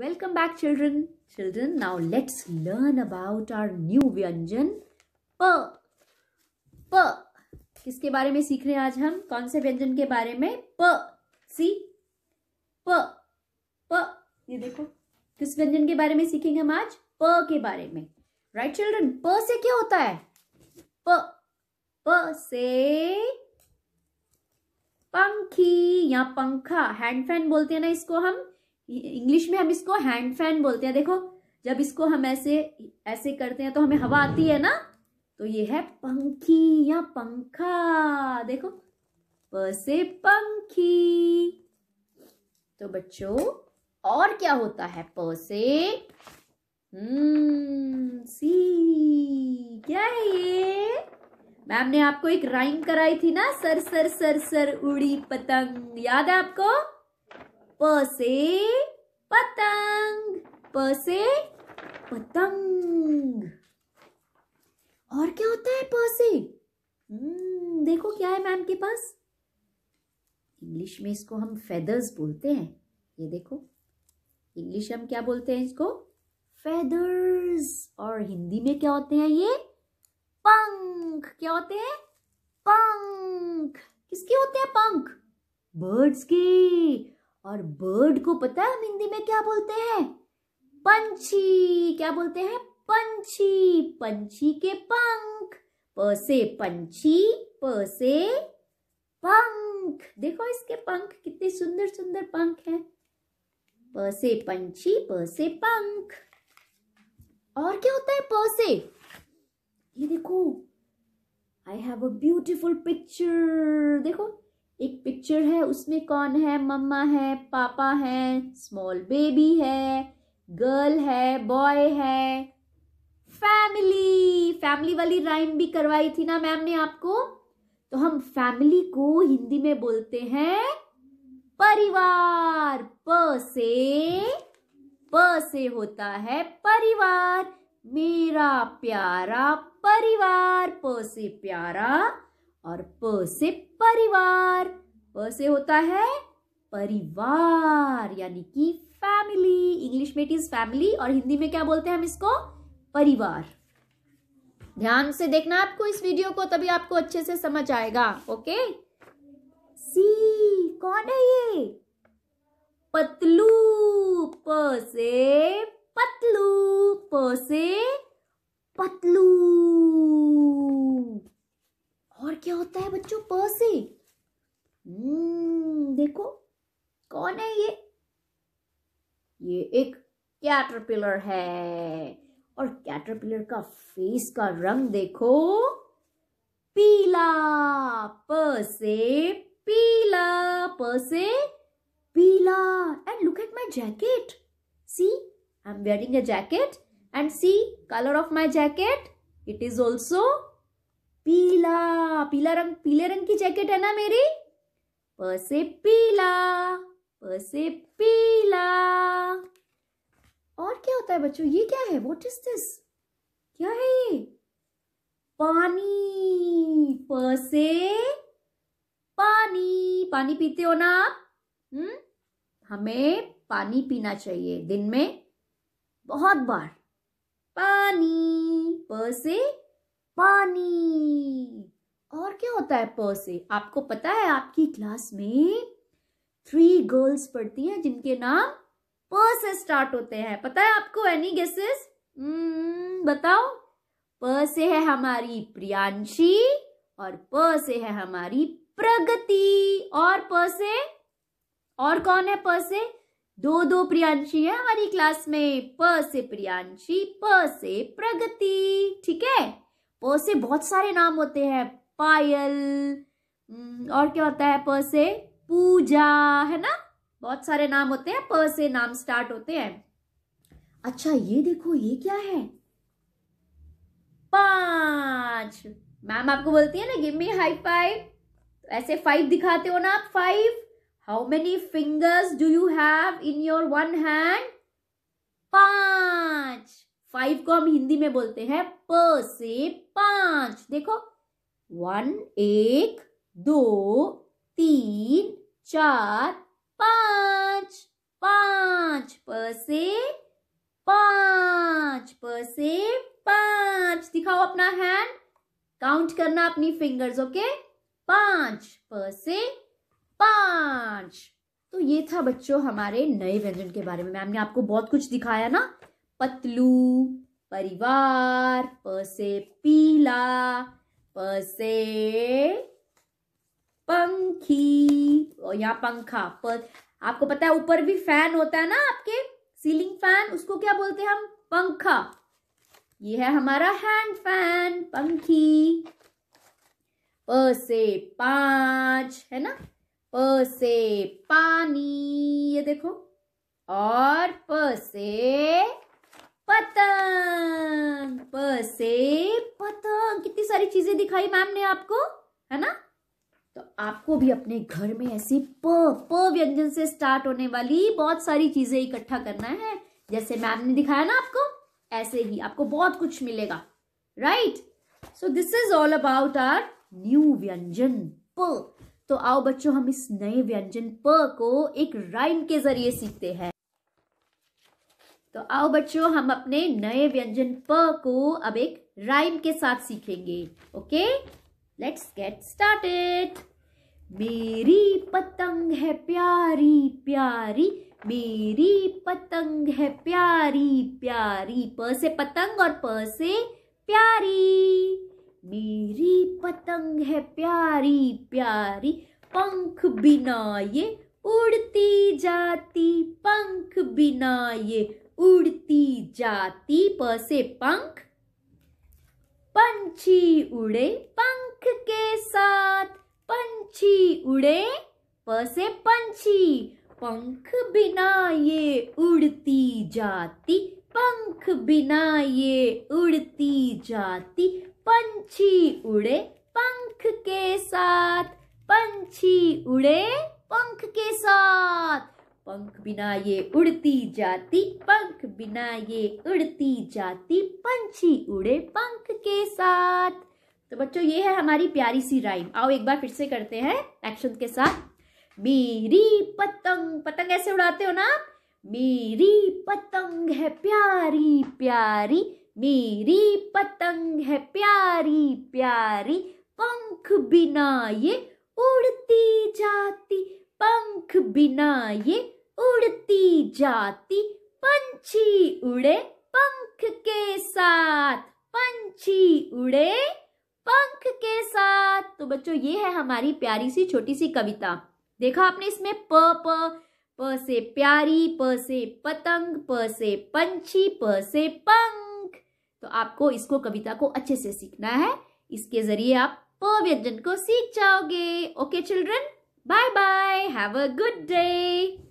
Welcome back children. Children, now let's learn about our new व्यंजन प प किसके बारे में सीख रहे हैं आज हम कौन से व्यंजन के बारे में प सी प प ये देखो किस व्यंजन के बारे में सीखेंगे हम आज प के बारे में राइट चिल्ड्रन प से क्या होता है प प से पंखी या पंखा हैंड फैन बोलते हैं ना इसको हम इंग्लिश में हम इसको हैंड फैन बोलते हैं देखो जब इसको हम ऐसे ऐसे करते हैं तो हमें हवा आती है ना तो ये है पंखी या पंखा देखो पसे पंखी तो बच्चों और क्या होता है पसे हम्म, सी क्या है ये मैम ने आपको एक राइम कराई थी ना सर सर सर सर उड़ी पतंग याद है आपको प से पतंग प से पतंग और क्या होता है प से हम्म, देखो क्या है मैम के पास इंग्लिश में इसको हम फेदर्स बोलते हैं ये देखो इंग्लिश हम क्या बोलते हैं इसको फेदर्स और हिंदी में क्या होते हैं ये पंख क्या होते हैं पंख किसके होते हैं पंख बर्ड्स के और बर्ड को पता है हम हिंदी में क्या बोलते हैं पंछी क्या बोलते हैं पंछी पंछी के पंख प से पंछी प से पंख देखो इसके पंख कितने सुंदर सुंदर पंख हैं प से पंछी प से पंख और क्या होता है प से ये देखो I have a beautiful picture देखो एक पिक्चर है उसमें कौन है मम्मा है पापा है स्मॉल बेबी है गर्ल है बॉय है फैमिली फैमिली वाली राइम भी करवाई थी ना मैम ने आपको तो हम फैमिली को हिंदी में बोलते हैं परिवार प से प से होता है परिवार मेरा प्यारा परिवार प से प्यारा और प से परिवार प से होता है परिवार यानी कि फैमिली इंग्लिश में इट इज फैमिली और हिंदी में क्या बोलते हैं हम इसको परिवार ध्यान से देखना आपको इस वीडियो को तभी आपको अच्छे से समझ आएगा ओके सी कौन है ये पतलू प से पतलू प से पतलू क्या होता है बच्चों पर्सी हम्म, देखो कौन है ये ये एक कैटरपिलर है और कैटरपिलर का फेस का रंग देखो पीला प से पीला प से पीला and look at my jacket see I am wearing a jacket and see colour of my jacket it is also पीला पीला रंग पीले रंग की जैकेट है ना मेरी प से पीला प से पीला और क्या होता है बच्चों ये क्या है वॉट इज दिस क्या है ये पानी प से पानी पानी पीते हो ना आप हम्म हमें पानी पीना चाहिए दिन में बहुत बार पानी प से पानी क्या होता है प से आपको पता है आपकी क्लास में थ्री गर्ल्स पढ़ती हैं जिनके नाम प से स्टार्ट होते हैं पता है आपको एनी गेसेस hmm, बताओ प से है हमारी प्रियांशी और प से है हमारी प्रगति और प से और कौन है प से दो दो प्रियांशी है हमारी क्लास में प से प्रियांशी प से प्रगति ठीक है प से बहुत सारे नाम होते हैं पायल हम्म, और क्या होता है प से पूजा है ना बहुत सारे नाम होते हैं प से नाम स्टार्ट होते हैं अच्छा ये देखो ये क्या है पांच मैम आपको बोलती है ना गिव मी हाई फाइव ऐसे फाइव दिखाते हो ना आप five how many fingers do you have in your one hand पांच फाइव को हम हिंदी में बोलते हैं प से पांच देखो वन एक दो तीन चार पांच पांच प से पांच प से पांच दिखाओ अपना हैंड काउंट करना अपनी फिंगर्स ओके पांच प से पांच तो ये था बच्चों हमारे नए व्यंजन के बारे में मैम ने आपको बहुत कुछ दिखाया ना पतलू परिवार प से पीला प से पंखी और यहाँ पंखा प आपको पता है ऊपर भी फैन होता है ना आपके सीलिंग फैन उसको क्या बोलते हैं हम पंखा ये है हमारा हैंड फैन पंखी प से पांच है ना प से पानी ये देखो और प से पतंग प से पतंग कितनी सारी चीजें दिखाई मैम ने आपको है ना तो आपको भी अपने घर में ऐसी प प व्यंजन से स्टार्ट होने वाली बहुत सारी चीजें इकट्ठा करना है जैसे मैम ने दिखाया ना आपको ऐसे ही आपको बहुत कुछ मिलेगा right so this is all about our new व्यंजन प तो आओ बच्चों हम इस नए व्यंजन प को एक राइम के जरिए सीखते हैं तो आओ बच्चों हम अपने नए व्यंजन प को अब एक राइम के साथ सीखेंगे ओके लेट्स गेट स्टार्टेड मेरी पतंग है प्यारी प्यारी मेरी पतंग है प्यारी प्यारी प से पतंग और प से प्यारी मेरी पतंग है प्यारी प्यारी पंख बिना ये उड़ती जाती पंख बिना ये उड़ती जाती प से पंख पंछी उड़े पंख के साथ पंछी उड़े प से पंछी पंख बिना ये उड़ती जाती पंख बिना ये उड़ती जाती पंछी उड़े पंख के साथ पंछी उड़े पंख के साथ पंख बिना ये उड़ती जाती पंख बिना ये उड़ती जाती पंछी उड़े पंख के साथ तो बच्चों ये है हमारी प्यारी सी राइम आओ एक बार फिर से करते हैं एक्शन के साथ मेरी पतंग पतंग ऐसे उड़ाते हो ना आप मेरी पतंग है प्यारी प्यारी मेरी पतंग है प्यारी प्यारी पंख बिना ये उड़ती जाती पंख बिना ये उड़ती जाती पंछी उड़े पंख के साथ पंछी उड़े पंख के साथ तो बच्चों ये है हमारी प्यारी सी छोटी सी कविता देखा आपने इसमें प प प से प्यारी प से पतंग प से पंछी प से पंख तो आपको इसको कविता को अच्छे से सीखना है इसके जरिए आप प व्यंजन को सीख जाओगे okay children bye bye have a good day